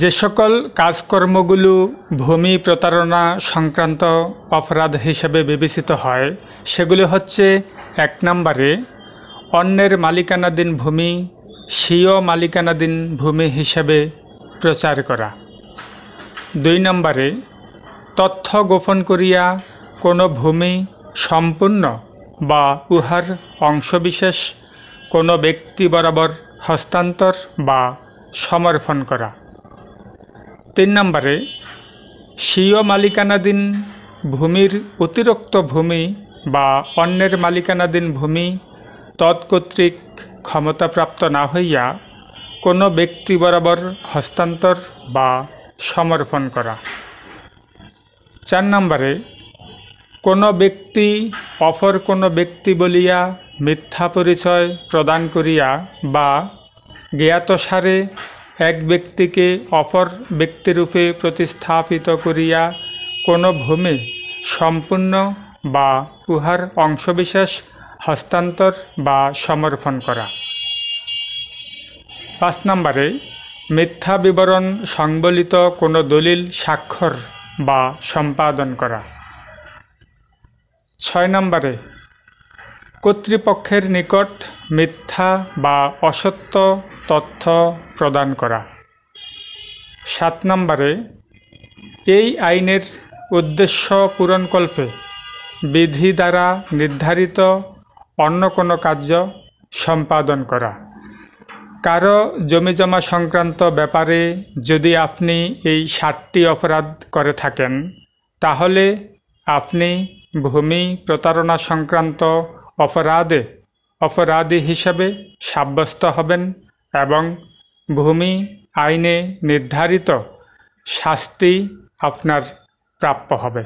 যে সকল কাজকর্মগুলো ভূমি প্রতারণা সংক্রান্ত অপরাধ হিসেবে বিবেচিত হয় সেগুলো হচ্ছে এক নম্বরে অন্যের মালিকানাধীন ভূমি স্বীয় মালিকানাধীন ভূমি হিসেবে প্রচার করা দুই নম্বরে তথ্য গোপন করিয়া কোনো ভূমি সম্পূর্ণ বা উহার অংশবিশেষ কোনো ব্যক্তি বরাবর হস্তান্তর বা সমর্পণ করা তিন নম্বরে স্বীয় মালিকানাধীন ভূমির অতিরিক্ত ভূমি বা অন্যের মালিকানাধীন ভূমি তৎকর্তৃক ক্ষমতাপ্রাপ্ত না হইয়া কোনো ব্যক্তি বরাবর হস্তান্তর বা সমর্পণ করা চার নম্বরে কোনো ব্যক্তি অপর কোনো ব্যক্তি বলিয়া মিথ্যা পরিচয় প্রদান করিয়া বা জ্ঞাতসারে এক ব্যক্তিকে অপর ব্যক্তিরূপে প্রতিস্থাপিত করিয়া কোনো ভূমি সম্পূর্ণ বা উহার অংশবিশেষ হস্তান্তর বা সমর্পণ করা পাঁচ নম্বরে মিথ্যা বিবরণ সংবলিত কোনো দলিল স্বাক্ষর বা সম্পাদন করা ছয় নম্বরে কর্তৃপক্ষের নিকট মিথ্যা বা অসত্য তথ্য প্রদান করা সাত নম্বরে এই আইনের উদ্দেশ্য পূরণকল্পে বিধি দ্বারা নির্ধারিত অন্য কোনো কার্য সম্পাদন করা কারো জমিজমা সংক্রান্ত ব্যাপারে যদি আপনি এই সাতটি অপরাধ করে থাকেন তাহলে আপনি ভূমি প্রতারণা সংক্রান্ত অপরাধে অপরাধী হিসাবে সাব্যস্ত হবেন এবং ভূমি আইনে নির্ধারিত শাস্তি আপনার প্রাপ্য হবে